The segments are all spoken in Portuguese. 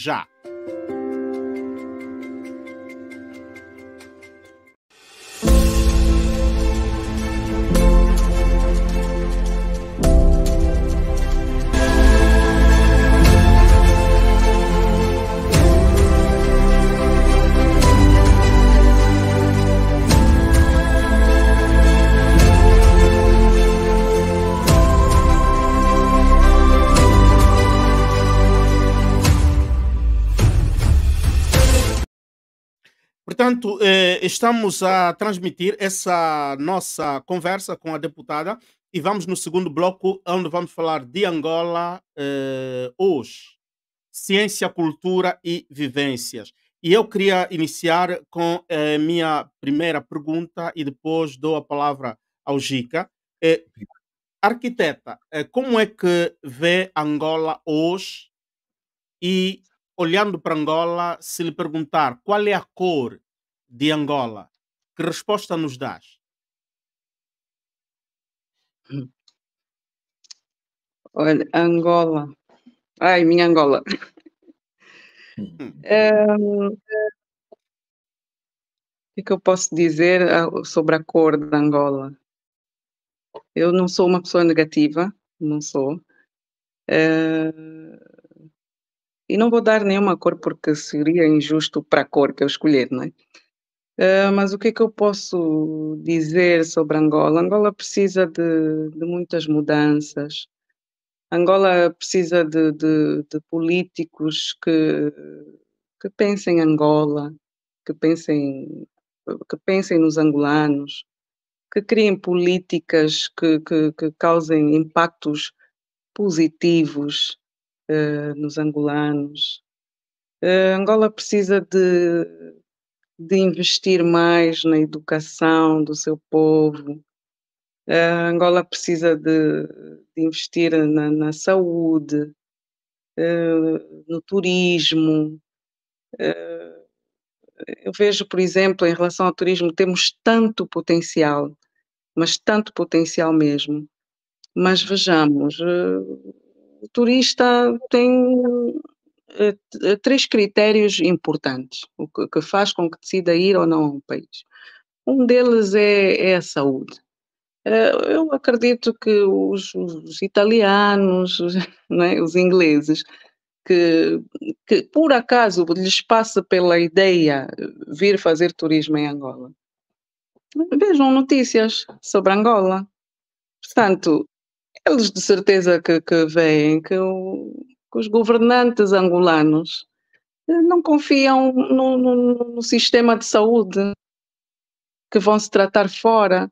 já. Portanto, eh, estamos a transmitir essa nossa conversa com a deputada e vamos no segundo bloco, onde vamos falar de Angola eh, hoje. Ciência, cultura e vivências. E eu queria iniciar com a eh, minha primeira pergunta e depois dou a palavra ao Gica. Eh, arquiteta, eh, como é que vê Angola hoje e olhando para Angola, se lhe perguntar qual é a cor de Angola, que resposta nos dás? Olha, Angola. Ai, minha Angola. um, o é que eu posso dizer ah, sobre a cor da Angola? Eu não sou uma pessoa negativa, não sou. Uh, e não vou dar nenhuma cor porque seria injusto para a cor que eu escolher, não é? Ah, mas o que é que eu posso dizer sobre Angola? Angola precisa de, de muitas mudanças. Angola precisa de, de, de políticos que, que pensem em Angola, que pensem, que pensem nos angolanos, que criem políticas que, que, que causem impactos positivos uh, nos angolanos. Uh, Angola precisa de de investir mais na educação do seu povo. A Angola precisa de, de investir na, na saúde, eh, no turismo. Eh, eu vejo, por exemplo, em relação ao turismo, temos tanto potencial, mas tanto potencial mesmo. Mas vejamos, eh, o turista tem eh, eh, três critérios importantes, o que, faz com que decida ir ou não a um país. Um deles é, é a saúde. Eh, eu acredito que os, os italianos, é? os ingleses, que, que, por acaso lhes passa pela ideia vir fazer turismo em Angola, vejam notícias sobre Angola. Portanto, eles de certeza que, que veem que que os governantes angolanos eh, não confiam no, no, no sistema de saúde que vão se tratar fora.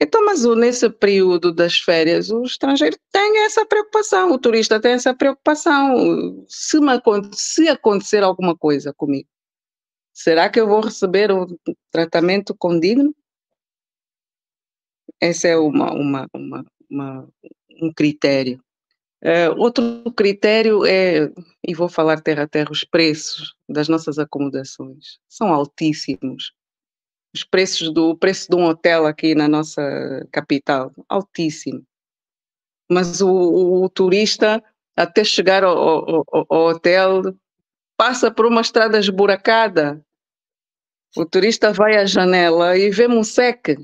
Então, mas nesse período das férias, o estrangeiro tem essa preocupação, o turista tem essa preocupação. Se, me, se acontecer alguma coisa comigo, será que eu vou receber um tratamento condigno? Esse é uma, uma, uma, uma um critério. Uh, outro critério é, e vou falar terra a terra, os preços das nossas acomodações são altíssimos. Os preços do o preço de um hotel aqui na nossa capital, altíssimo. Mas o, o, o turista, até chegar ao, ao, ao hotel, passa por uma estrada esburacada. O turista vai à janela e vê Monseque.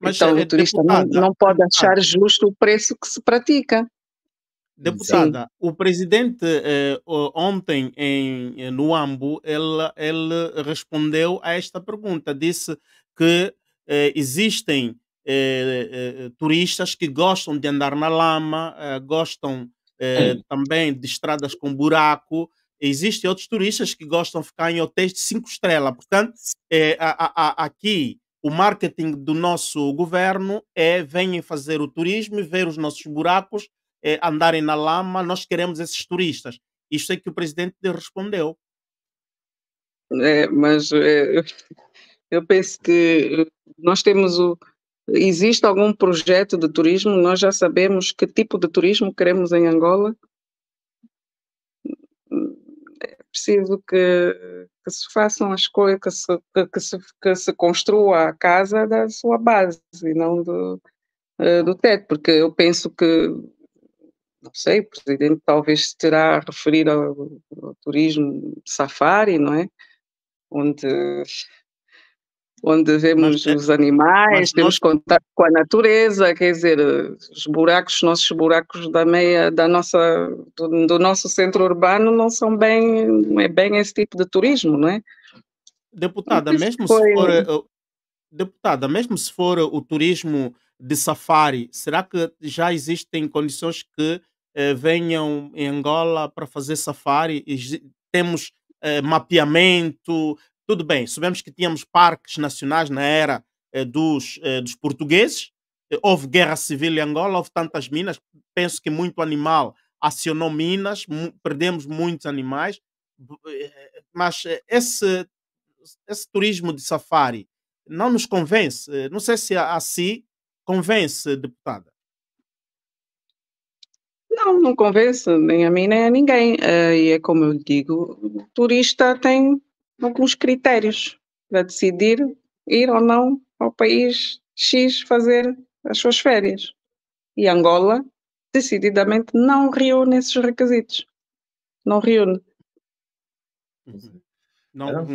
Mas então, é o turista deputada, não, não pode deputada. achar justo o preço que se pratica. Deputada, Sim. o presidente eh, ontem em, eh, no AMBO, ele, ele respondeu a esta pergunta. Disse que eh, existem eh, eh turistas que gostam de andar na lama, eh, gostam também de estradas com buraco. Existem outros turistas que gostam de ficar em hotéis de cinco estrelas. Portanto, a, a, aqui o marketing do nosso governo é venham fazer o turismo, e ver os nossos buracos é, andarem na lama, nós queremos esses turistas. Isto é que o presidente respondeu. É, mas é, eu penso que eh, nós temos o. Existe algum projeto de turismo? Nós já sabemos que tipo de turismo queremos em Angola? É preciso que, que se façam as coisas, que se, que, que, se, que se construa a casa da sua base, e não do, eh, do teto, porque eu penso que não sei, o presidente talvez se terá a referir ao, ao turismo safari, não é? Onde, onde vemos mas, eh, os animais, temos nós... contato com a natureza, quer dizer, os buracos, os nossos buracos da meia, da nossa, do, do, nosso centro urbano não são bem, não é bem esse tipo de turismo, não é? Deputada, mesmo foi... se for, eh, deputada, mesmo se for o turismo de safari, será que já existem condições que eh, venham em Angola para fazer safari, temos eh, mapeamento, tudo bem. Sabemos que tínhamos parques nacionais na era eh, dos, dos portugueses, houve guerra civil em Angola, houve tantas minas, penso que muito animal acionou minas, perdemos muitos animais, mas esse, esse turismo de safari não nos convence. Não sei se a si convence, deputada. Não, não convence nem a mim nem a ninguém. Eh, e é como eu digo, o turista tem alguns critérios para decidir ir ou não ao país X fazer as suas férias. E Angola, decididamente, não reúne esses requisitos. Não reúne. Não.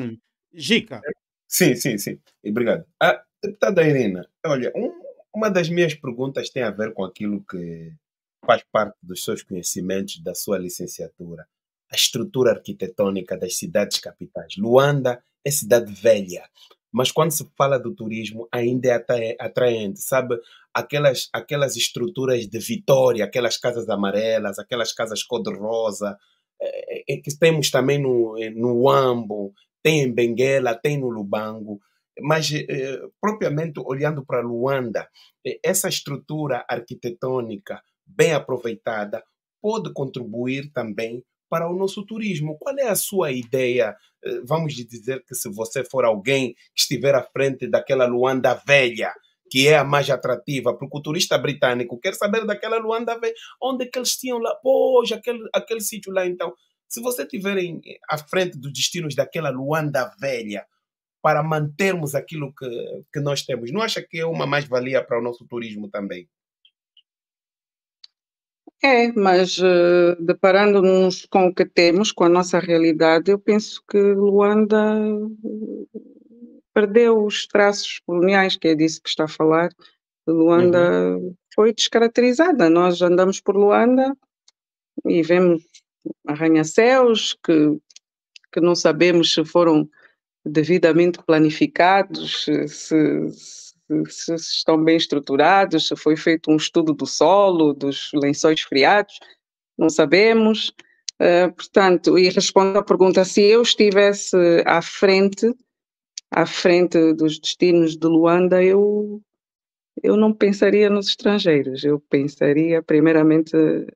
Gica. Sim, sim, sim. Obrigado. A ah, deputada Irina, olha, um, uma das minhas perguntas tem a ver com aquilo que faz parte dos seus conhecimentos da sua licenciatura a estrutura arquitetônica das cidades capitais. Luanda é cidade velha, mas quando se fala do turismo ainda é atraente, sabe? Aquelas, aquelas estruturas de Vitória, aquelas casas amarelas, aquelas casas cor-de-rosa, é, é, é que temos também no, é, no Uambo, tem em Benguela, tem no Lubango, mas é, propriamente olhando para Luanda, essa estrutura arquitetônica bem aproveitada, pode contribuir também para o nosso turismo. Qual é a sua ideia? Eh, vamos dizer que se você for alguém que estiver à frente daquela Luanda velha, que é a mais atrativa, porque o turista britânico quer saber daquela Luanda velha, onde é que eles tinham lá, pois, aquele, aquele sítio lá então. Se você estiverem à frente dos destinos daquela Luanda velha, para mantermos aquilo que, que nós temos, não acha que é uma mais-valia para o nosso turismo também? É, mas uh, deparando-nos com o que temos, com a nossa realidade, eu penso que Luanda eh, perdeu os traços coloniais, que é disso que está a falar. Luanda uhum. foi descaracterizada. Nós andamos por Luanda e vemos arranha-céus que, que não sabemos se foram devidamente planificados, se, se, estão bem estruturados, se foi feito um estudo do solo, dos lençóis freáticos, não sabemos. Uh, portanto, e respondo à pergunta: se eu estivesse à frente, à frente dos destinos de Luanda, eu, eu não pensaria nos estrangeiros, eu pensaria primeiramente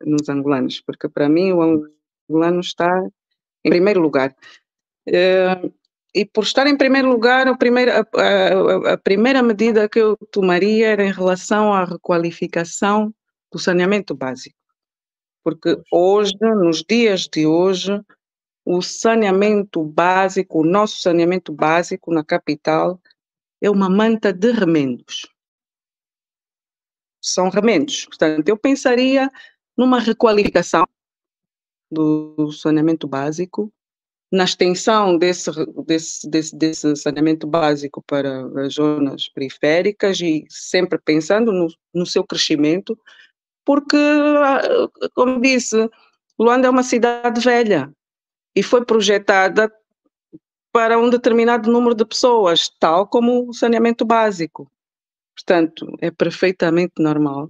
nos angolanos, porque para mim o angolano está em primeiro lugar. Uh, e por estar em primeiro lugar, a primeira, a, a, a primeira medida que eu tomaria era em relação à requalificação do saneamento básico. Porque hoje, nos dias de hoje, o saneamento básico, o nosso saneamento básico na capital, é uma manta de remendos. São remendos. Portanto, eu pensaria numa requalificação do saneamento básico na extensão desse, desse, desse, desse, saneamento básico para as zonas periféricas e sempre pensando no, no seu crescimento, porque, ah, como disse, Luanda é uma cidade velha e foi projetada para um determinado número de pessoas, tal como o saneamento básico. Portanto, é perfeitamente normal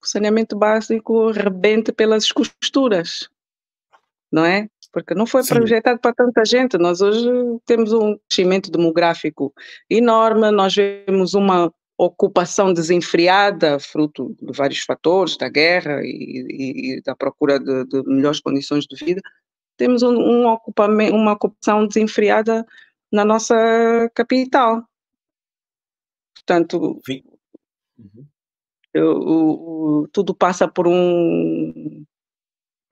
que o saneamento básico rebente pelas costuras, não é? porque não foi Sim. projetado para tanta gente. Nós hoje temos um crescimento demográfico enorme, nós vemos uma ocupação desenfreada, fruto de vários fatores, da guerra e, e da procura de, de, melhores condições de vida, temos um, um uma ocupação desenfreada na nossa capital. Portanto, uhum. eu, eu, tudo passa por um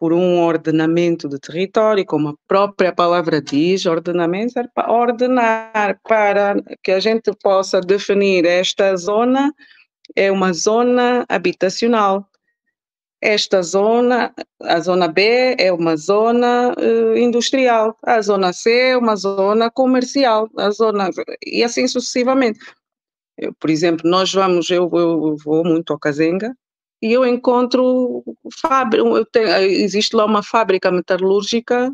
por um ordenamento de território, como a própria palavra diz, ordenamento é para ordenar, para que a gente possa definir esta zona é uma zona habitacional. Esta zona, a zona B, é uma zona uh, industrial, a zona C é uma zona comercial, a zona e assim sucessivamente. Eu, por exemplo, nós vamos, eu, eu vou muito ao Cazenga, e eu encontro fábrica, existe lá uma fábrica metalúrgica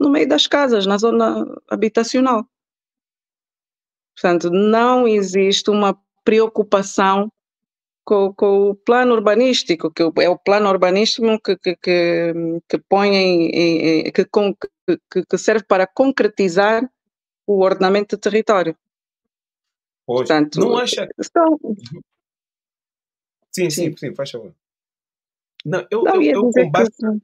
no meio das casas, na zona habitacional. Portanto, não existe uma preocupação com, com o plano urbanístico, que é o plano urbanístico que, que, que, que põe em, que, que serve para concretizar o ordenamento de território. Pois, Portanto, não acha... São, Sim, sim, sim, sim faz favor. Não, eu, não, eu, eu com base estamos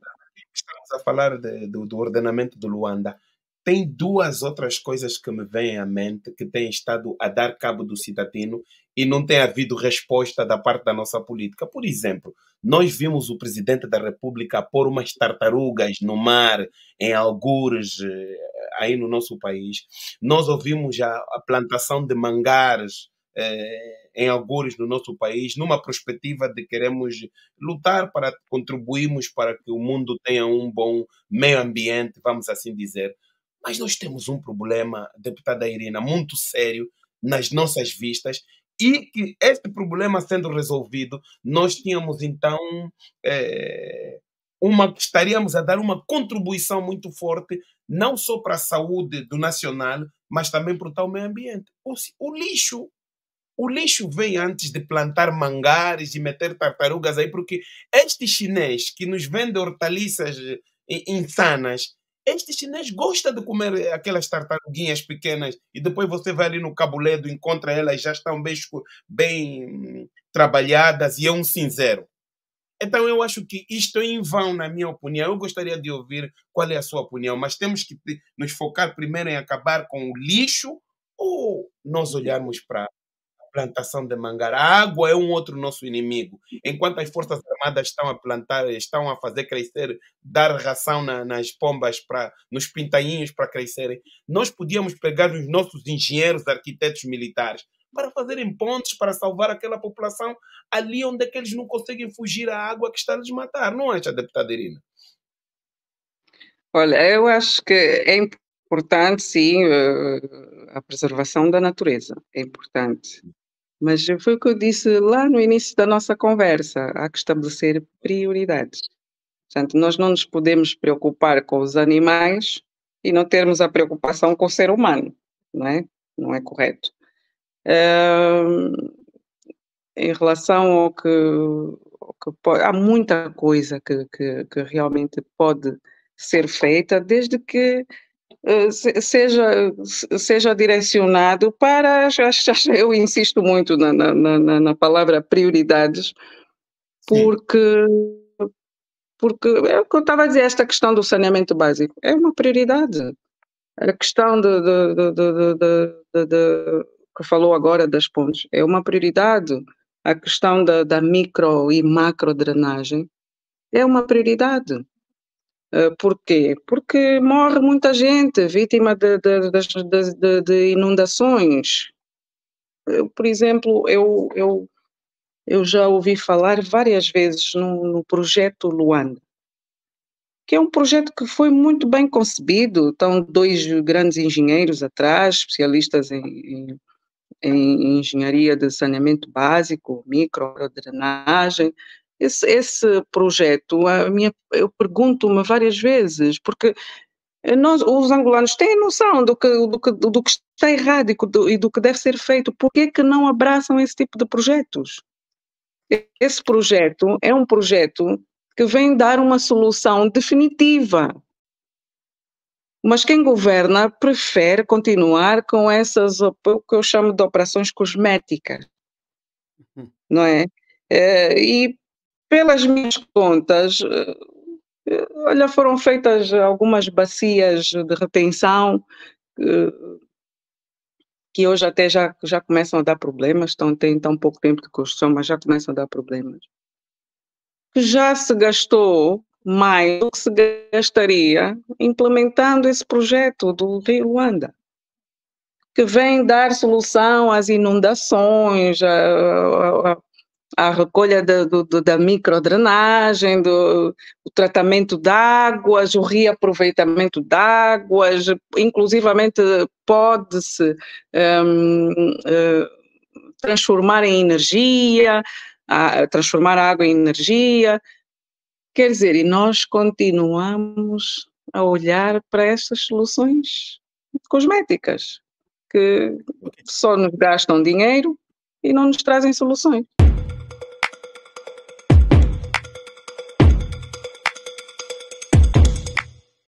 a falar de, do, do ordenamento do Luanda. Tem duas outras coisas que me vêm à mente que têm estado a dar cabo do cidadino e não tem havido resposta da parte da nossa política. Por exemplo, nós vimos o presidente da República pôr umas tartarugas no mar, em algures, eh, aí no nosso país. Nós ouvimos a, a plantação de mangares eh, em algures no nosso país, numa perspectiva de queremos lutar para contribuirmos para que o mundo tenha um bom meio ambiente, vamos assim dizer. Mas nós temos um problema, deputada Irina, muito sério nas nossas vistas e que este problema sendo resolvido, nós tínhamos então é, uma estaríamos a dar uma contribuição muito forte não só para a saúde do nacional, mas também para o tal meio ambiente. O, o lixo o lixo vem antes de plantar mangares e meter tartarugas aí, porque este chinês que nos vende hortaliças eh, insanas, este chinês gosta de comer eh, aquelas tartaruguinhas pequenas e depois você vai ali no cabuledo, encontra elas, já estão bem, bem hum, trabalhadas e é um cinzeiro. Então eu acho que isto é em vão, na minha opinião. Eu gostaria de ouvir qual é a sua opinião, mas temos que eh, nos focar primeiro em acabar com o lixo ou nós olharmos para plantação de mangar. A água é um outro nosso inimigo. Enquanto as Forças Armadas estão a plantar, estão a fazer crescer, dar ração na, nas pombas, pra, nos pintainhos para crescerem, nós podíamos pegar os nossos engenheiros, arquitetos militares para fazerem pontes para salvar aquela população ali onde é que eles não conseguem fugir à água que está a desmatar. Não acha, deputada Irina? Olha, eu acho que é importante, sim, eh, a preservação da natureza. É importante. Mas foi o que eu disse lá no início da nossa conversa: há que estabelecer prioridades. Portanto, nós não nos podemos preocupar com os animais e não termos a preocupação com o ser humano, não é? Não é correto. em relação ao que, ao que pode, há muita coisa que, que, que realmente pode ser feita, desde que eh, seja, seja direcionado para, eu insisto muito na, na, na palavra prioridades, porque, porque é o que eu estava a dizer, esta questão do saneamento básico é uma prioridade. A questão de, de, de, de que falou agora das pontes é uma prioridade. A questão da, da micro e macro drenagem é uma prioridade. Eh, porquê? Porque morre muita gente vítima de, de, de, de inundações. Por exemplo, eu, eu, eu, já ouvi falar várias vezes no, no projeto Luanda, que é um projeto que foi muito bem concebido. Estão dois grandes engenheiros atrás, especialistas em, em, em engenharia de saneamento básico, micro drenagem esse, esse projeto, a minha, eu pergunto-me várias vezes, porque eh, nós, os angolanos têm noção do que, do que, do que está errado e do, e do que deve ser feito, por que é não abraçam esse tipo de projetos? Esse projeto é um projeto que vem dar uma solução definitiva. Mas quem governa prefere continuar com essas, o que eu chamo de operações cosméticas, uhum. não é? Eh, e pelas minhas contas, eh, eh, olha, foram feitas algumas bacias de retenção eh, que hoje até já, já começam a dar problemas, estão, têm tão pouco tempo de construção, mas já começam a dar problemas. já se gastou mais do que se gastaria implementando esse projeto do Rio Luanda, que vem dar solução às inundações, a, a a recolha da, do, da microdrenagem, do, o tratamento de águas, o reaproveitamento de águas, inclusivamente pode-se um, uh, eh, transformar em energia, a, transformar a água em energia. Quer dizer, e nós continuamos a olhar para estas soluções cosméticas que só nos gastam dinheiro e não nos trazem soluções.